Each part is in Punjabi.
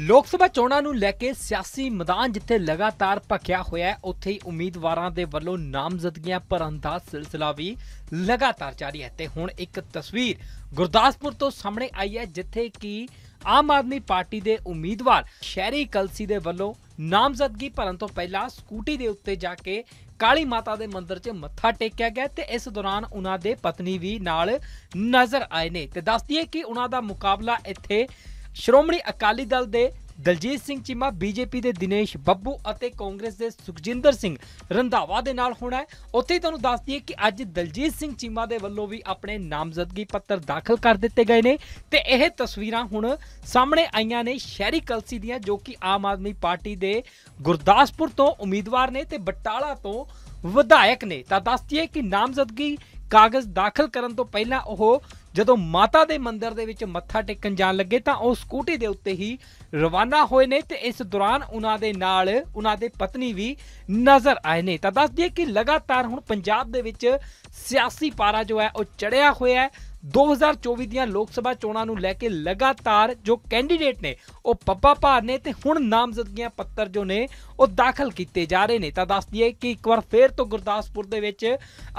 ਲੋਕ ਸਭਾ ਚੋਣਾਂ ਨੂੰ ਲੈ ਕੇ ਸਿਆਸੀ ਮੈਦਾਨ ਜਿੱਥੇ ਲਗਾਤਾਰ ਭਖਿਆ ਹੋਇਆ ਹੈ ਉੱਥੇ ਹੀ ਉਮੀਦਵਾਰਾਂ ਦੇ ਵੱਲੋਂ ਨਾਮਜ਼ਦਗੀਆਂ ਭਰਨ ਦਾ ਸਿਲਸਿਲਾ ਵੀ ਲਗਾਤਾਰ ਜਾਰੀ ਹੈ ਤੇ ਹੁਣ ਇੱਕ ਤਸਵੀਰ ਗੁਰਦਾਸਪੁਰ ਤੋਂ ਸਾਹਮਣੇ ਆਈ ਹੈ ਜਿੱਥੇ ਕਿ ਆਮ ਆਦਮੀ ਪਾਰਟੀ ਦੇ ਉਮੀਦਵਾਰ ਸ਼ਹਿਰੀ ਕਲਸੀ ਦੇ ਵੱਲੋਂ ਨਾਮਜ਼ਦਗੀ ਭਰਨ ਤੋਂ ਪਹਿਲਾਂ ਸਕੂਟੀ ਦੇ ਉੱਤੇ ਜਾ ਕੇ ਕਾਲੀ ਮਾਤਾ ਦੇ ਮੰਦਿਰ 'ਚ ਮੱਥਾ ਟੇਕਿਆ ਗਿਆ ਤੇ ਇਸ ਦੌਰਾਨ ਉਹਨਾਂ ਦੇ ਪਤਨੀ ਵੀ ਨਾਲ ਨਜ਼ਰ ਆਏ ਨੇ ਤੇ ਦੱਸਦੀ ਹੈ ਕਿ ਉਹਨਾਂ ਦਾ ਮੁਕਾਬਲਾ ਇੱਥੇ ਸ਼੍ਰੋਮਣੀ ਅਕਾਲੀ ਦਲ ਦੇ ਦਲਜੀਤ ਸਿੰਘ ਚੀਮਾ ਬੀਜੇਪੀ ਦੇ ਦਿਨੇਸ਼ ਬੱਬੂ ਅਤੇ ਕਾਂਗਰਸ ਦੇ ਸੁਖਜਿੰਦਰ ਸਿੰਘ ਰੰਧਾਵਾ ਦੇ ਨਾਲ ਹੋਣਾ ਹੈ ਉੱਥੇ ਹੀ ਤੁਹਾਨੂੰ ਦੱਸ ਦਈਏ ਕਿ ਅੱਜ ਦਲਜੀਤ ਸਿੰਘ ਚੀਮਾ ਦੇ ਵੱਲੋਂ ਵੀ ਆਪਣੇ ਨਾਮਜ਼ਦਗੀ ਪੱਤਰ ਦਾਖਲ ਕਰ ਦਿੱਤੇ ਗਏ ਨੇ ਤੇ ਇਹ ਤਸਵੀਰਾਂ ਹੁਣ ਸਾਹਮਣੇ ਆਈਆਂ ਨੇ ਸ਼ਹਿਰੀ ਕਲਸੀ ਦੀਆਂ ਜੋ ਕਿ ਆਮ ਆਦਮੀ ਪਾਰਟੀ ਦੇ ਗੁਰਦਾਸਪੁਰ ਤੋਂ ਉਮੀਦਵਾਰ ਨੇ ਤੇ ਬਟਾਲਾ ਤੋਂ ਵਿਧਾਇਕ ਨੇ ਤਾਂ ਦੱਸ ਦਈਏ ਕਿ ਨਾਮਜ਼ਦਗੀ ਕਾਗਜ਼ ਦਾਖਲ ਕਰਨ ਤੋਂ ਪਹਿਲਾਂ ਉਹ ਜਦੋਂ ਮਾਤਾ ਦੇ ਮੰਦਿਰ ਦੇ ਵਿੱਚ ਮੱਥਾ ਟੇਕਣ ਜਾਣ ਲੱਗੇ ਤਾਂ ਉਹ ਸਕੂਟੀ ਦੇ ਉੱਤੇ ਹੀ ਰਵਾਨਾ ਹੋਏ ਨੇ ਤੇ ਇਸ ਦੌਰਾਨ ਉਹਨਾਂ ਦੇ ਨਾਲ ਉਹਨਾਂ ਦੇ ਪਤਨੀ ਵੀ ਨਜ਼ਰ ਆਏ ਨੇ ਤਾਂ ਦੱਸ ਦਈਏ ਕਿ ਲਗਾਤਾਰ ਹੁਣ ਪੰਜਾਬ ਦੇ ਵਿੱਚ ਸਿਆਸੀ ਪਾਰਾ ਜੋ ਹੈ ਉਹ ਚੜਿਆ ਹੋਇਆ ਹੈ 2024 ਦੀਆਂ ਲੋਕ ਸਭਾ ਚੋਣਾਂ ਨੂੰ ਲੈ ਕੇ ਲਗਾਤਾਰ ਜੋ ਕੈਂਡੀਡੇਟ ਨੇ ਉਹ ਪੱਪਾ ਭਾਰ ਨੇ ਤੇ ਹੁਣ ਨਾਮਜ਼ਦਗੀਆਂ ਪੱਤਰ ਜੋ ਨੇ ਉਹ ਦਾਖਲ ਕੀਤੇ ਜਾ ਰਹੇ ਨੇ ਤਾਂ ਦੱਸ ਦਈਏ ਕਿ ਇੱਕ ਵਾਰ ਫੇਰ ਤੋਂ ਗੁਰਦਾਸਪੁਰ ਦੇ ਵਿੱਚ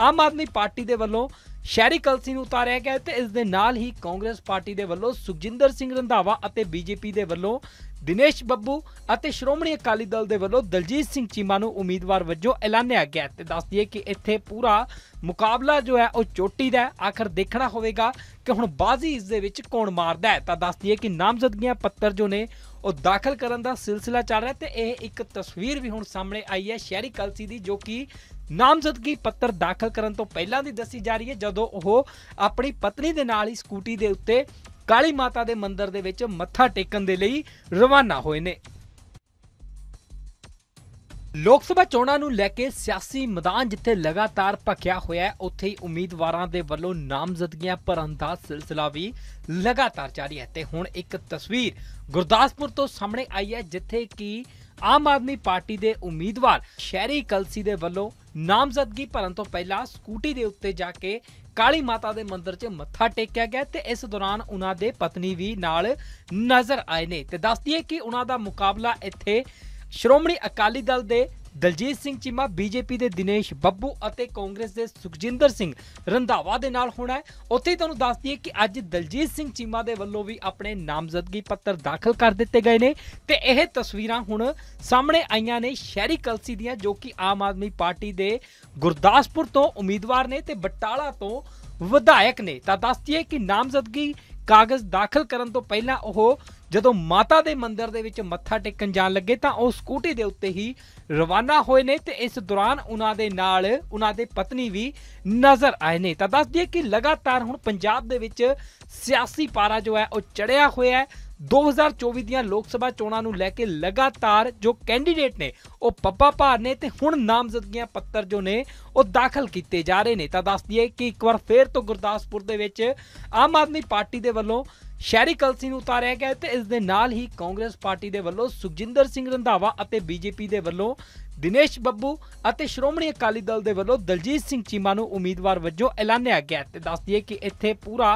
ਆਮ ਆਦਮੀ ਪਾਰਟੀ ਦੇ ਵੱਲੋਂ ਸ਼ਹਿਰੀ ਕਲਸੀ ਨੂੰ ਉਤਾਰਿਆ ਗਿਆ ਤੇ ਇਸ ਦੇ ਨਾਲ ਹੀ ਕਾਂਗਰਸ ਪਾਰਟੀ ਦੇ ਵੱਲੋਂ ਸੁਖਜਿੰਦਰ ਸਿੰਘ ਰੰਧਾਵਾ ਅਤੇ ਬੀਜੇਪੀ ਦੇ ਵੱਲੋਂ ਦਿਨੇਸ਼ ਬੱਬੂ ਅਤੇ ਸ਼੍ਰੋਮਣੀ ਅਕਾਲੀ ਦਲ ਦੇ ਵੱਲੋਂ ਦਲਜੀਤ ਸਿੰਘ ਚੀਮਾ ਨੂੰ ਉਮੀਦਵਾਰ ਵਜੋਂ ਐਲਾਨਿਆ ਗਿਆ ਤੇ ਦੱਸ ਦਈਏ ਕਿ ਇੱਥੇ ਪੂਰਾ ਮੁਕਾਬਲਾ ਜੋ ਹੈ ਉਹ ਚੋਟੀ ਦਾ ਆਖਰ ਦੇਖਣਾ ਹੋਵੇਗਾ ਕਿ ਹੁਣ ਬਾਜ਼ੀ ਇਸ ਦੇ ਵਿੱਚ ਕੌਣ ਮਾਰਦਾ ਹੈ ਤਾਂ ਦੱਸ ਦਈਏ ਕਿ ਨਾਮਜ਼ਦਗੀਆਂ ਪੱਤਰ ਜੋ ਨੇ ਉਹ ਦਾਖਲ ਕਰਨ ਦਾ ਸਿਲਸਿਲਾ ਚੱਲ ਰਿਹਾ ਤੇ ਇਹ ਇੱਕ ਤਸਵੀਰ ਵੀ ਹੁਣ ਸਾਹਮਣੇ ਆਈ ਹੈ ਸ਼ਹਿਰੀ ਕਲਸੀ ਦੀ ਜੋ ਕਿ ਨਾਮਜ਼ਦਗੀ ਪੱਤਰ ਦਾਖਲ ਕਰਨ ਤੋਂ ਪਹਿਲਾਂ ਦੀ ਦੱਸੀ ਜਾ ਰਹੀ ਹੈ ਜਦੋਂ ਉਹ ਆਪਣੀ ਪਤਨੀ ਦੇ ਨਾਲ ਹੀ ਸਕੂਟੀ ਦੇ ਉੱਤੇ ਕਾਲੀ ਮਾਤਾ ਦੇ ਮੰਦਿਰ ਦੇ ਵਿੱਚ ਮੱਥਾ ਟੇਕਣ ਦੇ ਲਈ ਰਵਾਨਾ ਹੋਏ ਨੇ ਲੋਕ ਸਭਾ ਚੋਣਾਂ ਨੂੰ ਲੈ ਕੇ ਸਿਆਸੀ ਮੈਦਾਨ ਜਿੱਥੇ ਲਗਾਤਾਰ ਭਖਿਆ ਹੋਇਆ ਹੈ ਉੱਥੇ ਹੀ ਉਮੀਦਵਾਰਾਂ ਦੇ ਵੱਲੋਂ ਨਾਮਜ਼ਦਗੀਆਂ ਭਰਨ ਦਾ ਸਿਲਸਿਲਾ ਵੀ ਲਗਾਤਾਰ ਜਾਰੀ ਹੈ ਤੇ ਹੁਣ ਇੱਕ ਤਸਵੀਰ ਗੁਰਦਾਸਪੁਰ ਤੋਂ ਸਾਹਮਣੇ ਆਈ ਹੈ ਜਿੱਥੇ ਕਿ ਆਮ ਆਦਮੀ ਪਾਰਟੀ ਦੇ ਉਮੀਦਵਾਰ ਸ਼ਹਿਰੀ ਕਲਸੀ ਦੇ ਵੱਲੋਂ ਨਾਮਜ਼ਦਗੀ ਭਰਨ ਤੋਂ ਪਹਿਲਾਂ ਸਕੂਟੀ ਦੇ ਉੱਤੇ ਜਾ ਕੇ ਕਾਲੀ ਮਾਤਾ ਦੇ ਮੰਦਿਰ 'ਚ ਮੱਥਾ ਟੇਕਿਆ ਗਿਆ ਤੇ ਇਸ ਦੌਰਾਨ ਉਹਨਾਂ ਦੇ ਪਤਨੀ ਵੀ ਨਾਲ ਨਜ਼ਰ ਆਏ ਨੇ ਤੇ ਦੱਸਦੀ ਹੈ ਕਿ ਉਹਨਾਂ ਦਾ ਮੁਕਾਬਲਾ ਇੱਥੇ ਸ਼੍ਰੋਮਣੀ ਅਕਾਲੀ ਦਲ ਦੇ ਦਲਜੀਤ ਸਿੰਘ ਚੀਮਾ ਬੀਜੇਪੀ ਦੇ ਦਿਨੇਸ਼ ਬੱਬੂ ਅਤੇ ਕਾਂਗਰਸ ਦੇ ਸੁਖਜਿੰਦਰ ਸਿੰਘ ਰੰਧਾਵਾ ਦੇ ਨਾਲ ਹੋਣਾ ਹੈ ਉੱਥੇ ਹੀ ਤੁਹਾਨੂੰ ਦੱਸ ਦਈਏ ਕਿ ਅੱਜ ਦਲਜੀਤ ਸਿੰਘ ਚੀਮਾ ਦੇ ਵੱਲੋਂ ਵੀ ਆਪਣੇ ਨਾਮਜ਼ਦਗੀ ਪੱਤਰ ਦਾਖਲ ਕਰ ਦਿੱਤੇ ਗਏ ਨੇ ਤੇ ਇਹ ਤਸਵੀਰਾਂ ਹੁਣ ਸਾਹਮਣੇ ਆਈਆਂ ਨੇ ਸ਼ਹਿਰੀ ਕਲਸੀ ਦੀਆਂ ਜੋ ਕਿ ਆਮ ਆਦਮੀ ਪਾਰਟੀ ਦੇ ਗੁਰਦਾਸਪੁਰ ਤੋਂ ਉਮੀਦਵਾਰ ਨੇ ਤੇ ਬਟਾਲਾ ਤੋਂ ਵਿਧਾਇਕ ਨੇ ਤਾਂ ਦੱਸ ਦਈਏ ਕਿ ਨਾਮਜ਼ਦਗੀ ਕਾਗਜ਼ ਦਾਖਲ ਕਰਨ ਤੋਂ ਪਹਿਲਾਂ ਉਹ ਜਦੋਂ ਮਾਤਾ ਦੇ ਮੰਦਿਰ ਦੇ ਵਿੱਚ ਮੱਥਾ ਟੇਕਣ ਜਾਣ ਲੱਗੇ ਤਾਂ ਉਹ ਸਕੂਟੀ ਦੇ ਉੱਤੇ ਹੀ ਰਵਾਨਾ ਹੋਏ ਨੇ ਤੇ ਇਸ ਦੌਰਾਨ ਉਹਨਾਂ ਦੇ ਨਾਲ ਉਹਨਾਂ ਦੇ ਪਤਨੀ ਵੀ ਨਜ਼ਰ ਆਏ ਨੇ ਤਾਂ ਦੱਸ ਦਈਏ ਕਿ ਲਗਾਤਾਰ ਹੁਣ ਪੰਜਾਬ ਦੇ ਵਿੱਚ ਸਿਆਸੀ ਪਾਰਾ ਜੋ ਹੈ ਉਹ ਚੜਿਆ ਹੋਇਆ ਹੈ 2024 ਦੀਆਂ ਲੋਕ ਸਭਾ ਚੋਣਾਂ ਨੂੰ ਲੈ ਕੇ ਲਗਾਤਾਰ ਜੋ ਕੈਂਡੀਡੇਟ ਨੇ ਉਹ ਪੱਪਾ ਭਾਰ ਨੇ ਤੇ ਹੁਣ ਨਾਮਜ਼ਦਗੀਆਂ ਪੱਤਰ ਜੋ ਨੇ ਉਹ ਦਾਖਲ ਕੀਤੇ ਜਾ ਰਹੇ ਨੇ ਤਾਂ ਦੱਸ ਦਈਏ ਕਿ ਇੱਕ ਵਾਰ ਫੇਰ ਤੋਂ ਗੁਰਦਾਸਪੁਰ ਦੇ ਵਿੱਚ ਆਮ ਆਦਮੀ ਪਾਰਟੀ ਦੇ ਵੱਲੋਂ ਸ਼ਹਿਰੀ ਕਲਸੀ ਨੂੰ ਉਤਾਰਿਆ ਗਿਆ ਤੇ ਇਸ ਦੇ ਨਾਲ ਹੀ ਕਾਂਗਰਸ ਪਾਰਟੀ ਦੇ ਵੱਲੋਂ ਸੁਖਜਿੰਦਰ ਸਿੰਘ ਰੰਧਾਵਾ ਅਤੇ ਬੀਜੇਪੀ ਦੇ ਵੱਲੋਂ ਦਿਨੇਸ਼ ਬੱਬੂ ਅਤੇ ਸ਼੍ਰੋਮਣੀ ਅਕਾਲੀ ਦਲ ਦੇ ਵੱਲੋਂ ਦਲਜੀਤ ਸਿੰਘ ਚੀਮਾ ਨੂੰ ਉਮੀਦਵਾਰ ਵਜੋਂ ਐਲਾਨਿਆ ਗਿਆ ਤੇ ਦੱਸ ਦਈਏ ਕਿ ਇੱਥੇ ਪੂਰਾ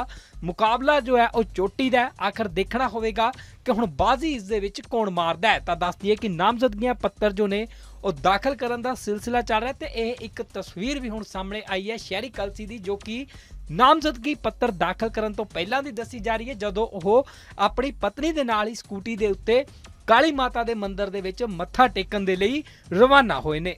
ਮੁਕਾਬਲਾ ਜੋ ਹੈ ਉਹ ਚੋਟੀ ਦਾ ਆਖਰ ਦੇਖਣਾ ਹੋਵੇਗਾ ਕਿ ਹੁਣ ਬਾਜ਼ੀ ਇਸ ਦੇ ਵਿੱਚ ਕੌਣ ਮਾਰਦਾ ਹੈ ਤਾਂ ਦੱਸ ਦਈਏ ਕਿ ਨਾਮਜ਼ਦਗੀਆਂ ਪੱਤਰ ਜੋ ਨੇ ਉਹ ਦਾਖਲ ਕਰਨ ਦਾ ਸਿਲਸਿਲਾ ਚੱਲ ਰਿਹਾ ਤੇ ਇਹ ਇੱਕ ਤਸਵੀਰ ਵੀ ਹੁਣ ਸਾਹਮਣੇ ਆਈ ਹੈ ਸ਼ਹਿਰੀ ਕਲਸੀ ਦੀ ਜੋ ਕਿ ਨਾਮਜ਼ਦਗੀ ਪੱਤਰ ਦਾਖਲ ਕਰਨ ਤੋਂ ਪਹਿਲਾਂ ਦੀ ਦੱਸੀ ਜਾ ਰਹੀ ਹੈ ਜਦੋਂ ਉਹ ਆਪਣੀ ਪਤਨੀ ਦੇ ਨਾਲ ਹੀ ਸਕੂਟੀ ਦੇ ਉੱਤੇ ਕਾਲੀ ਮਾਤਾ ਦੇ ਮੰਦਿਰ ਦੇ ਵਿੱਚ ਮੱਥਾ ਟੇਕਣ ਦੇ ਲਈ ਰਵਾਨਾ ਹੋਏ ਨੇ